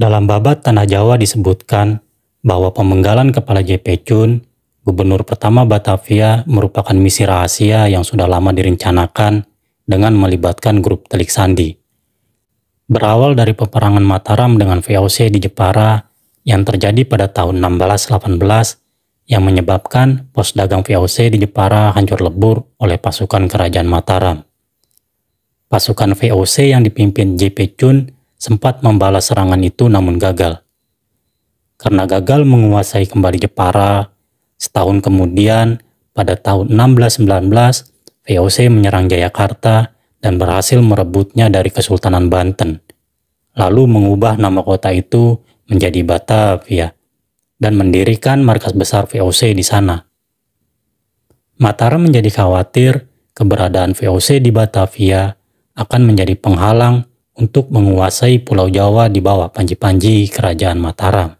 Dalam babat Tanah Jawa disebutkan bahwa pemenggalan kepala JP Chun, gubernur pertama Batavia merupakan misi rahasia yang sudah lama direncanakan dengan melibatkan grup Telik Sandi. Berawal dari peperangan Mataram dengan VOC di Jepara yang terjadi pada tahun 1618 yang menyebabkan pos dagang VOC di Jepara hancur lebur oleh pasukan kerajaan Mataram. Pasukan VOC yang dipimpin JP Chun sempat membalas serangan itu namun gagal. Karena gagal menguasai kembali Jepara, setahun kemudian pada tahun 1619 VOC menyerang Jayakarta dan berhasil merebutnya dari Kesultanan Banten. Lalu mengubah nama kota itu menjadi Batavia dan mendirikan markas besar VOC di sana. Mataram menjadi khawatir keberadaan VOC di Batavia akan menjadi penghalang untuk menguasai Pulau Jawa di bawah Panji-Panji Kerajaan Mataram.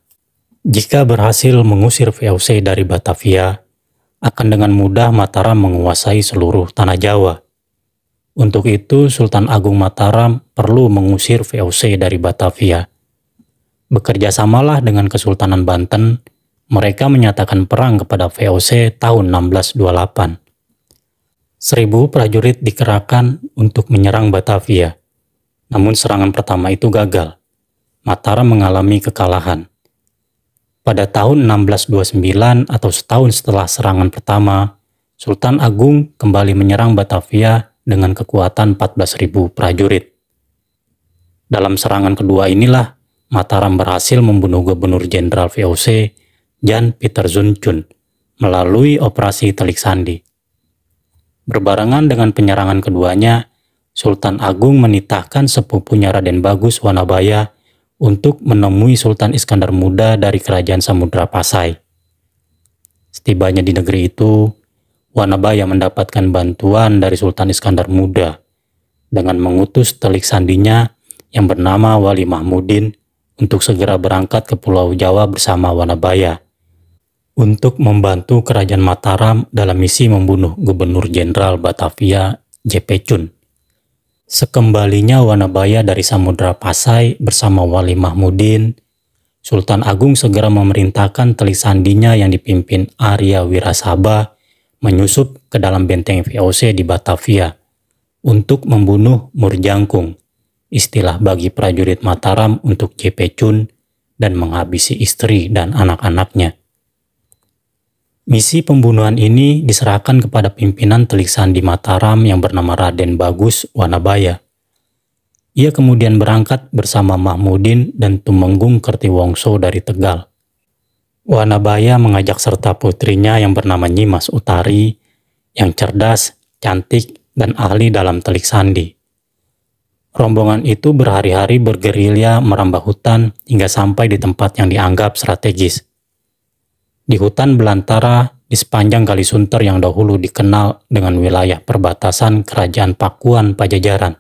Jika berhasil mengusir VOC dari Batavia, akan dengan mudah Mataram menguasai seluruh tanah Jawa. Untuk itu, Sultan Agung Mataram perlu mengusir VOC dari Batavia. Bekerjasamalah dengan Kesultanan Banten, mereka menyatakan perang kepada VOC tahun 1628. Seribu prajurit dikerahkan untuk menyerang Batavia namun serangan pertama itu gagal. Mataram mengalami kekalahan. Pada tahun 1629 atau setahun setelah serangan pertama, Sultan Agung kembali menyerang Batavia dengan kekuatan 14.000 prajurit. Dalam serangan kedua inilah, Mataram berhasil membunuh Gubernur Jenderal VOC Jan Peter Zunchun melalui operasi Telik Sandi. Berbarengan dengan penyerangan keduanya, Sultan Agung menitahkan sepupunya Raden Bagus Wanabaya untuk menemui Sultan Iskandar Muda dari kerajaan Samudra Pasai. Setibanya di negeri itu, Wanabaya mendapatkan bantuan dari Sultan Iskandar Muda dengan mengutus telik sandinya yang bernama Wali Mahmudin untuk segera berangkat ke Pulau Jawa bersama Wanabaya untuk membantu Kerajaan Mataram dalam misi membunuh Gubernur Jenderal Batavia J.P. Chun. Sekembalinya Wanabaya dari Samudra Pasai bersama Wali Mahmudin, Sultan Agung segera memerintahkan telisandinya yang dipimpin Arya Wirasaba menyusup ke dalam benteng VOC di Batavia untuk membunuh Murjangkung, istilah bagi prajurit Mataram untuk JP Chun dan menghabisi istri dan anak-anaknya. Misi pembunuhan ini diserahkan kepada pimpinan Telik Sandi Mataram yang bernama Raden Bagus Wanabaya. Ia kemudian berangkat bersama Mahmudin dan Tumenggung Kertiwongso dari Tegal. Wanabaya mengajak serta putrinya yang bernama Nyimas Utari yang cerdas, cantik, dan ahli dalam telik sandi. Rombongan itu berhari-hari bergerilya merambah hutan hingga sampai di tempat yang dianggap strategis – di hutan belantara di sepanjang Kali Sunter yang dahulu dikenal dengan wilayah perbatasan Kerajaan Pakuan Pajajaran.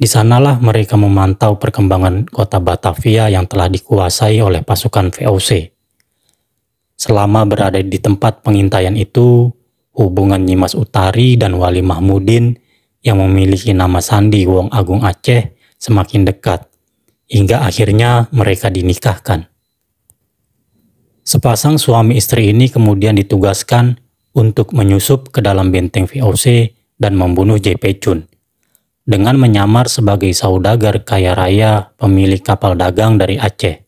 Di sanalah mereka memantau perkembangan kota Batavia yang telah dikuasai oleh pasukan VOC. Selama berada di tempat pengintaian itu, hubungan Nyimas Utari dan Wali Mahmudin yang memiliki nama Sandi Wong Agung Aceh semakin dekat, hingga akhirnya mereka dinikahkan. Sepasang suami istri ini kemudian ditugaskan untuk menyusup ke dalam benteng VOC dan membunuh JP Chun dengan menyamar sebagai saudagar kaya raya pemilik kapal dagang dari Aceh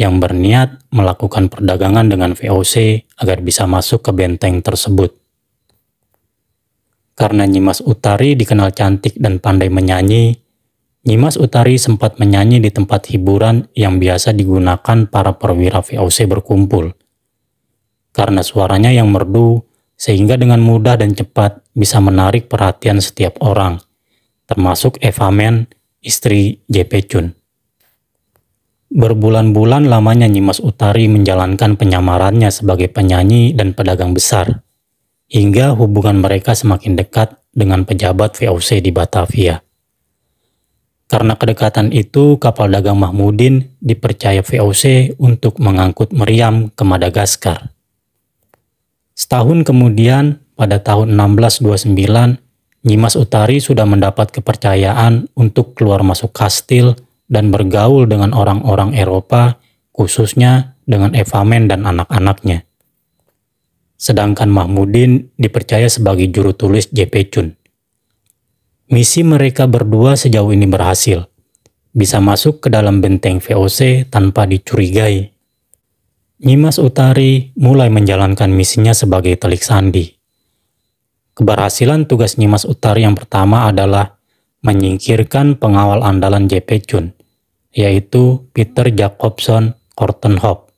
yang berniat melakukan perdagangan dengan VOC agar bisa masuk ke benteng tersebut. Karena Nyimas Utari dikenal cantik dan pandai menyanyi, Nyimas Utari sempat menyanyi di tempat hiburan yang biasa digunakan para perwira VOC berkumpul. Karena suaranya yang merdu, sehingga dengan mudah dan cepat bisa menarik perhatian setiap orang, termasuk Eva Men, istri JP Chun. Berbulan-bulan lamanya Nyimas Utari menjalankan penyamarannya sebagai penyanyi dan pedagang besar, hingga hubungan mereka semakin dekat dengan pejabat VOC di Batavia. Karena kedekatan itu, kapal dagang Mahmudin dipercaya VOC untuk mengangkut meriam ke Madagaskar. Setahun kemudian, pada tahun 1629, Nyimas Utari sudah mendapat kepercayaan untuk keluar masuk kastil dan bergaul dengan orang-orang Eropa, khususnya dengan Evamen dan anak-anaknya. Sedangkan Mahmudin dipercaya sebagai juru tulis JP Chun. Misi mereka berdua sejauh ini berhasil. Bisa masuk ke dalam benteng VOC tanpa dicurigai. Nyimas Utari mulai menjalankan misinya sebagai telik sandi. Keberhasilan tugas Nyimas Utari yang pertama adalah menyingkirkan pengawal andalan JP Chun, yaitu Peter Jacobson Cortenhop.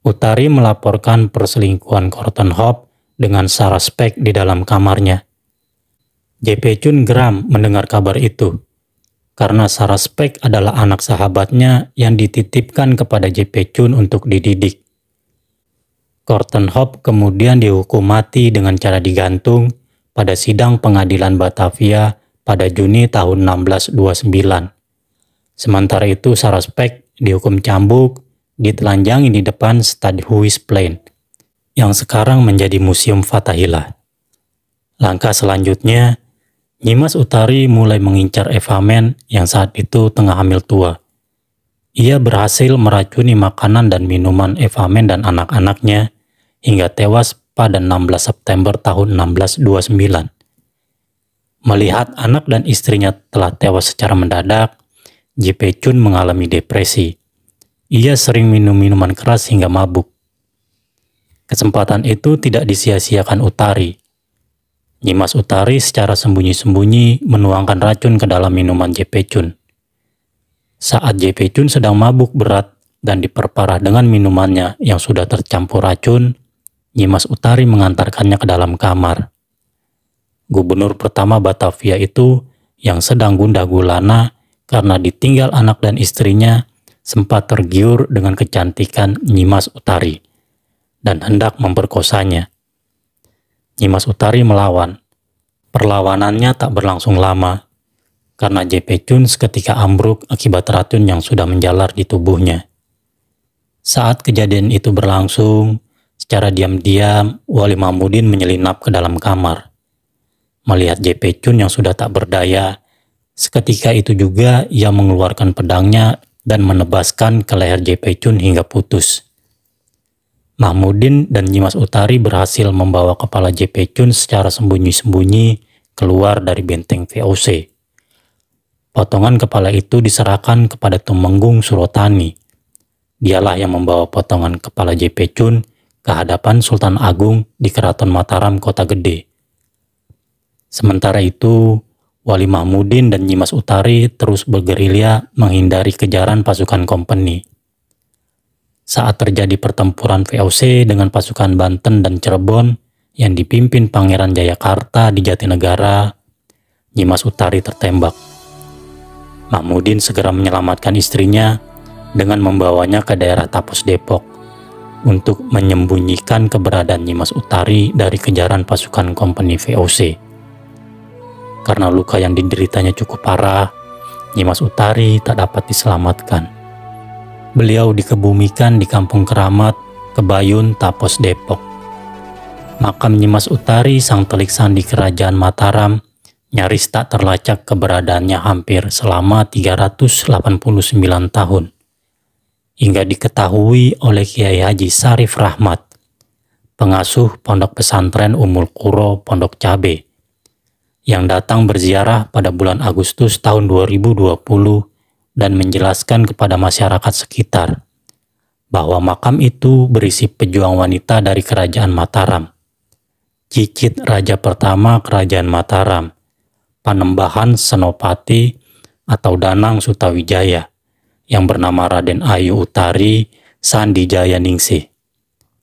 Utari melaporkan perselingkuhan Cortenhop dengan Sarah Speck di dalam kamarnya JP Chun geram mendengar kabar itu. Karena Sarah Speck adalah anak sahabatnya yang dititipkan kepada JP Chun untuk dididik. Corton Hop kemudian dihukum mati dengan cara digantung pada sidang pengadilan Batavia pada Juni tahun 1629. Sementara itu Sarah Speck dihukum cambuk, ditelanjangi di depan Stadhuis Plain yang sekarang menjadi Museum Fatahillah. Langkah selanjutnya, Nyimas Utari mulai mengincar Eva Men yang saat itu tengah hamil tua. Ia berhasil meracuni makanan dan minuman Eva Men dan anak-anaknya hingga tewas pada 16 September tahun 1629. Melihat anak dan istrinya telah tewas secara mendadak, JP Chun mengalami depresi. Ia sering minum minuman keras hingga mabuk. Kesempatan itu tidak disia-siakan Utari. Nyimas Utari secara sembunyi-sembunyi menuangkan racun ke dalam minuman JP Chun. Saat JP Chun sedang mabuk berat dan diperparah dengan minumannya yang sudah tercampur racun, Nyimas Utari mengantarkannya ke dalam kamar. Gubernur pertama Batavia itu yang sedang gundah gulana karena ditinggal anak dan istrinya sempat tergiur dengan kecantikan Nyimas Utari dan hendak memperkosanya. Nyimas Utari melawan. Perlawanannya tak berlangsung lama, karena JP Chun seketika ambruk akibat racun yang sudah menjalar di tubuhnya. Saat kejadian itu berlangsung, secara diam-diam Wali Mamudin menyelinap ke dalam kamar. Melihat JP Chun yang sudah tak berdaya, seketika itu juga ia mengeluarkan pedangnya dan menebaskan ke leher JP Chun hingga putus. Mahmudin dan Nyimas Utari berhasil membawa kepala JP Chun secara sembunyi-sembunyi keluar dari benteng VOC. Potongan kepala itu diserahkan kepada Tumenggung Surotani. Dialah yang membawa potongan kepala JP Chun ke hadapan Sultan Agung di Keraton Mataram Kota Gede. Sementara itu, Wali Mahmudin dan Nyimas Utari terus bergerilya menghindari kejaran pasukan kompeni saat terjadi pertempuran VOC dengan pasukan Banten dan Cirebon yang dipimpin Pangeran Jayakarta di Jatinegara, Nyimas Utari tertembak. Mahmudin segera menyelamatkan istrinya dengan membawanya ke daerah Tapos Depok untuk menyembunyikan keberadaan Nyimas Utari dari kejaran pasukan kompeni VOC. Karena luka yang dideritanya cukup parah, Nyimas Utari tak dapat diselamatkan beliau dikebumikan di Kampung Keramat, Kebayun, Tapos Depok. Makam Nyimas Utari, sang telik sandi kerajaan Mataram, nyaris tak terlacak keberadaannya hampir selama 389 tahun. Hingga diketahui oleh Kiai Haji Sarif Rahmat, pengasuh pondok pesantren Umul Kuro Pondok Cabe, yang datang berziarah pada bulan Agustus tahun 2020 dan menjelaskan kepada masyarakat sekitar bahwa makam itu berisi pejuang wanita dari kerajaan Mataram. Cicit raja pertama kerajaan Mataram, Panembahan Senopati atau Danang Sutawijaya yang bernama Raden Ayu Utari Sandijaya Ningsih,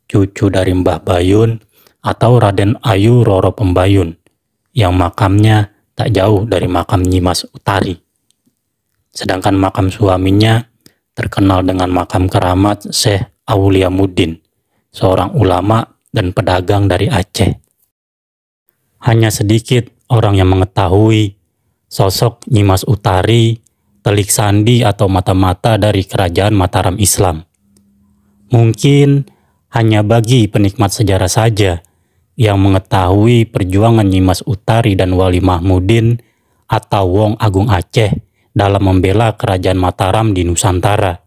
cucu dari Mbah Bayun atau Raden Ayu Roro Pembayun yang makamnya tak jauh dari makam Nyimas Utari. Sedangkan makam suaminya terkenal dengan makam keramat Syekh Aulia Mudin seorang ulama dan pedagang dari Aceh. Hanya sedikit orang yang mengetahui sosok Nyimas Utari, telik sandi atau mata-mata dari kerajaan Mataram Islam. Mungkin hanya bagi penikmat sejarah saja yang mengetahui perjuangan Nyimas Utari dan Wali Mahmudin atau Wong Agung Aceh dalam membela kerajaan Mataram di Nusantara.